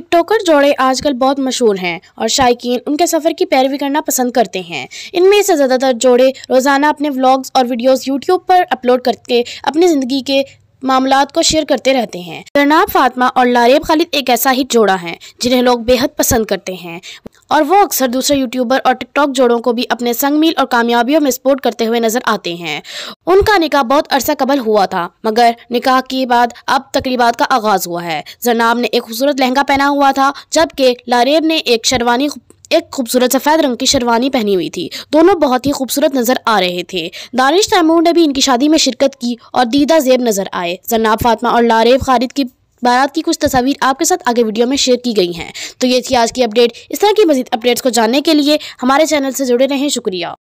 TikToker जोड़े आजकल बहुत मशहूर हैं और शायकीन उनके सफ़र की पैरवी करना पसंद करते हैं इनमें से ज़्यादातर जोड़े रोज़ाना अपने व्लॉग्स और वीडियोस यूट्यूब पर अपलोड करके अपनी ज़िंदगी के मामला को शेयर करते रहते हैं जनाब फातमा और लारेब खालिद एक ऐसा ही जोड़ा है जिन्हें लोग बेहद पसंद करते हैं और वो अक्सर दूसरे यूट्यूबर और टिकटॉक जोड़ों को भी अपने संग मिल और कामयाबियों में सपोर्ट करते हुए नजर आते हैं उनका निकाह बहुत अरसा कबल हुआ था मगर निकाह के बाद अब तकरीबा का आगाज हुआ है जनाब ने एक खूबसूरत लहंगा पहना हुआ था जबकि लारेब ने एक शेरवानी एक खूबसूरत सफ़ेद रंग की शेरवानी पहनी हुई थी दोनों बहुत ही खूबसूरत नज़र आ रहे थे दानिश तैमूर ने भी इनकी शादी में शिरकत की और दीदा जेब नज़र आए जन्नाब फातमा और लारेब खारिद की बारात की कुछ तस्वीर आपके साथ आगे वीडियो में शेयर की गई हैं तो ये थी आज की अपडेट इस तरह की मजीद अपडेट्स को जानने के लिए हमारे चैनल से जुड़े रहें शुक्रिया